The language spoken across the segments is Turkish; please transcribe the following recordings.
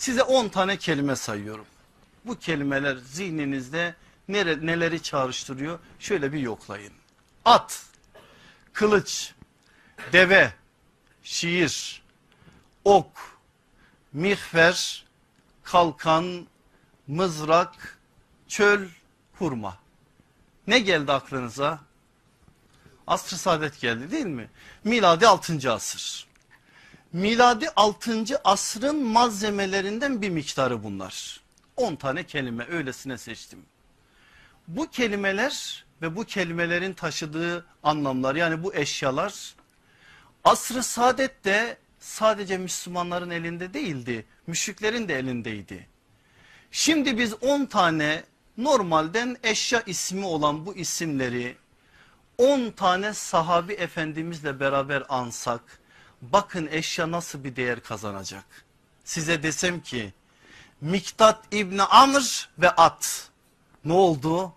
Size 10 tane kelime sayıyorum. Bu kelimeler zihninizde nere, neleri çağrıştırıyor? Şöyle bir yoklayın. At, kılıç, deve, şiir, ok, mihver, kalkan, mızrak, çöl, kurma. Ne geldi aklınıza? Asr-ı Saadet geldi değil mi? Miladi 6. asır. Miladi 6. asrın malzemelerinden bir miktarı bunlar. 10 tane kelime öylesine seçtim. Bu kelimeler ve bu kelimelerin taşıdığı anlamlar yani bu eşyalar asrı saadet de sadece Müslümanların elinde değildi. Müşriklerin de elindeydi. Şimdi biz 10 tane normalden eşya ismi olan bu isimleri 10 tane sahabi efendimizle beraber ansak bakın eşya nasıl bir değer kazanacak. Size desem ki Miktat İbni Amr ve at ne oldu?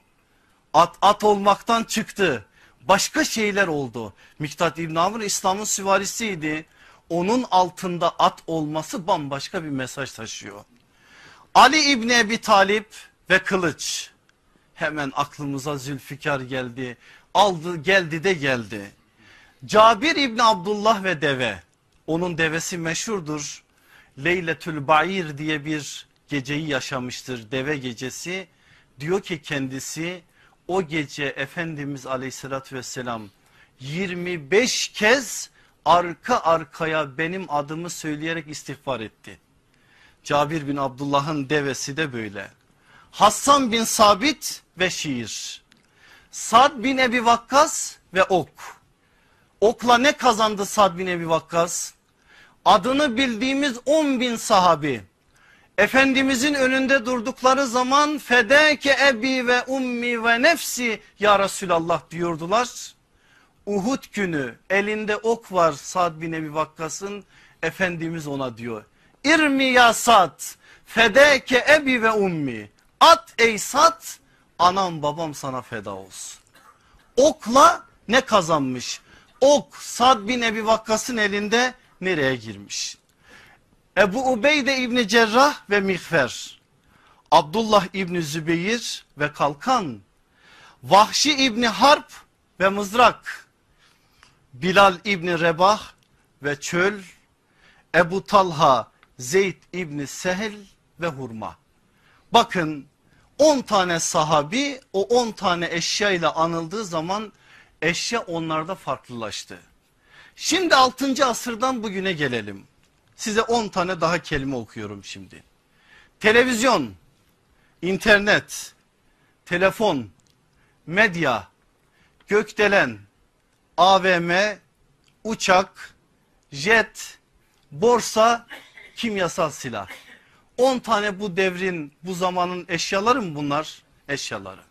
At at olmaktan çıktı. Başka şeyler oldu. Miktat İbni Amr İslam'ın süvarisiydi. Onun altında at olması bambaşka bir mesaj taşıyor. Ali İbni Ebi Talip ve kılıç. Hemen aklımıza Zülfikar geldi. Aldı geldi de geldi. Cabir İbni Abdullah ve deve. Onun devesi meşhurdur. Leyletül Bayir diye bir geceyi yaşamıştır. Deve gecesi. Diyor ki kendisi o gece Efendimiz aleyhissalatü vesselam 25 kez arka arkaya benim adımı söyleyerek istiğfar etti. Cabir bin Abdullah'ın devesi de böyle. Hassan bin Sabit ve şiir. Sad bin Ebi Vakkas ve ok. Okla ne kazandı Sad bin Ebi Vakkas? Adını bildiğimiz 10 bin sahabi. Efendimizin önünde durdukları zaman fedeke ebi ve ummi ve nefsi ya Resulallah diyordular. Uhud günü elinde ok var Sad bin Ebi Vakkas'ın Efendimiz ona diyor. İrmi ya Sad fedeke ebi ve ummi at ey Sad anam babam sana feda olsun. Okla ne kazanmış? ok Sad bin Ebi Vakkas'ın elinde nereye girmiş? Ebu Ubeyde İbni Cerrah ve Mihver, Abdullah İbni Zübeyir ve Kalkan, Vahşi İbni Harp ve Mızrak, Bilal İbni Rebah ve Çöl, Ebu Talha, Zeyd İbni Sehel ve Hurma. Bakın 10 tane sahabi o 10 tane eşya ile anıldığı zaman Eşya onlarda farklılaştı. Şimdi 6. asırdan bugüne gelelim. Size 10 tane daha kelime okuyorum şimdi. Televizyon, internet, telefon, medya, gökdelen, AVM, uçak, jet, borsa, kimyasal silah. 10 tane bu devrin, bu zamanın eşyaları mı bunlar? Eşyaları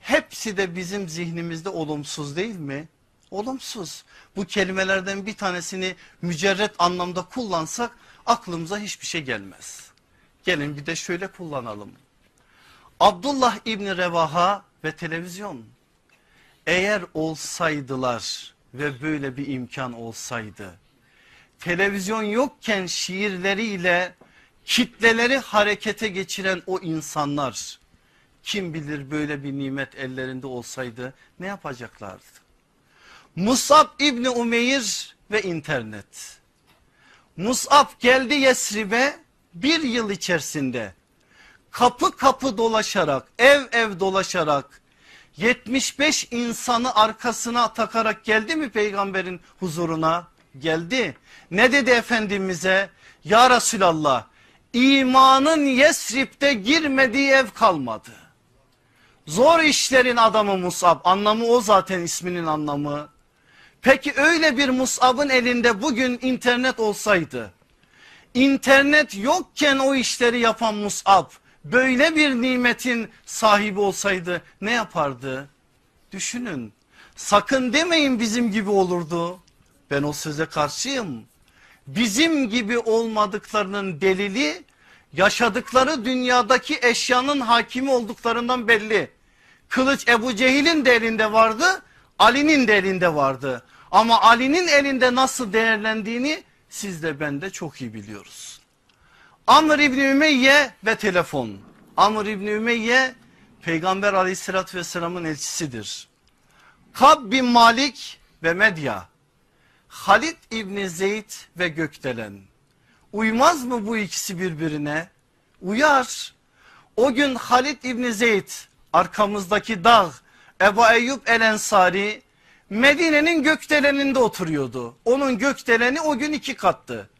hepsi de bizim zihnimizde olumsuz değil mi? Olumsuz. Bu kelimelerden bir tanesini mücerret anlamda kullansak aklımıza hiçbir şey gelmez. Gelin bir de şöyle kullanalım. Abdullah İbni Revaha ve televizyon. Eğer olsaydılar ve böyle bir imkan olsaydı. Televizyon yokken şiirleriyle kitleleri harekete geçiren o insanlar kim bilir böyle bir nimet ellerinde olsaydı ne yapacaklardı? Musab İbni Umeyr ve internet. Musab geldi Yesrib'e bir yıl içerisinde kapı kapı dolaşarak ev ev dolaşarak 75 insanı arkasına takarak geldi mi peygamberin huzuruna? Geldi. Ne dedi Efendimiz'e? Ya Resulallah imanın Yesrib'de girmediği ev kalmadı. Zor işlerin adamı Musab. Anlamı o zaten isminin anlamı. Peki öyle bir Musab'ın elinde bugün internet olsaydı. İnternet yokken o işleri yapan Musab böyle bir nimetin sahibi olsaydı ne yapardı? Düşünün. Sakın demeyin bizim gibi olurdu. Ben o söze karşıyım. Bizim gibi olmadıklarının delili yaşadıkları dünyadaki eşyanın hakimi olduklarından belli. Kılıç Ebu Cehil'in de elinde vardı, Ali'nin de elinde vardı. Ama Ali'nin elinde nasıl değerlendiğini siz de ben de çok iyi biliyoruz. Amr İbni Ümeyye ve telefon. Amr İbni Ümeyye Peygamber aleyhissalatü vesselamın elçisidir. Kab bin Malik ve Medya. Halid İbni Zeyd ve Gökdelen. Uymaz mı bu ikisi birbirine? Uyar. O gün Halid İbni Zeyd arkamızdaki dağ Ebu Eyyub El Ensari Medine'nin gökdeleninde oturuyordu. Onun gökdeleni o gün iki kattı.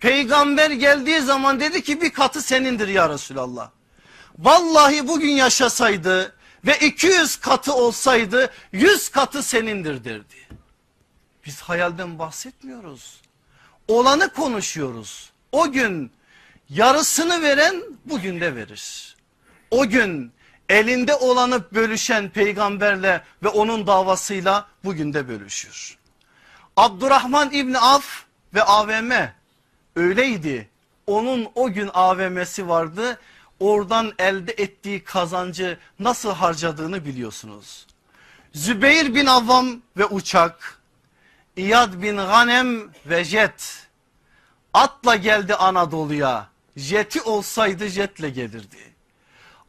Peygamber geldiği zaman dedi ki bir katı senindir ya Resulallah. Vallahi bugün yaşasaydı ve 200 katı olsaydı 100 katı senindir derdi. Biz hayalden bahsetmiyoruz. Olanı konuşuyoruz. O gün yarısını veren bugün de verir. O gün elinde olanı bölüşen peygamberle ve onun davasıyla bugün de bölüşür. Abdurrahman İbni Af ve AVM öyleydi. Onun o gün AVM'si vardı. Oradan elde ettiği kazancı nasıl harcadığını biliyorsunuz. Zübeyir bin Avvam ve uçak, İyad bin Ghanem ve jet. Atla geldi Anadolu'ya. Jeti olsaydı jetle gelirdi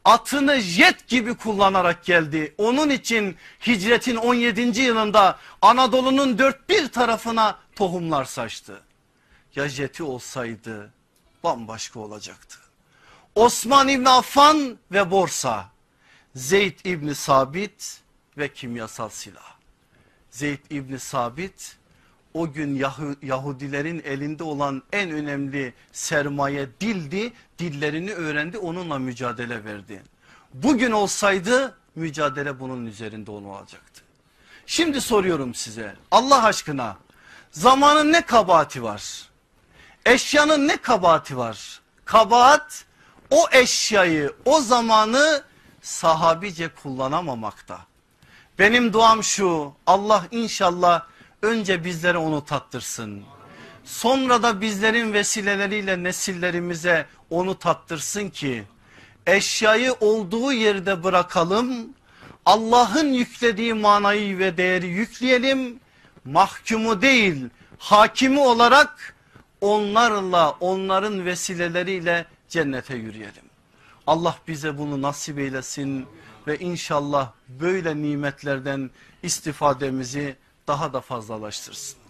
atını jet gibi kullanarak geldi. Onun için hicretin 17. yılında Anadolu'nun dört bir tarafına tohumlar saçtı. Ya jeti olsaydı bambaşka olacaktı. Osman İbni Affan ve borsa. Zeyd İbni Sabit ve kimyasal silah. Zeyd İbni Sabit o gün Yahudilerin elinde olan en önemli sermaye dildi. Dillerini öğrendi onunla mücadele verdi. Bugün olsaydı mücadele bunun üzerinde olacaktı. Şimdi soruyorum size Allah aşkına zamanın ne kabahati var? Eşyanın ne kabahati var? Kabahat o eşyayı o zamanı sahabice kullanamamakta. Benim duam şu Allah inşallah önce bizlere onu tattırsın. Sonra da bizlerin vesileleriyle nesillerimize onu tattırsın ki eşyayı olduğu yerde bırakalım. Allah'ın yüklediği manayı ve değeri yükleyelim. Mahkumu değil hakimi olarak onlarla onların vesileleriyle cennete yürüyelim. Allah bize bunu nasip eylesin ve inşallah böyle nimetlerden istifademizi daha da fazlalaştırsın.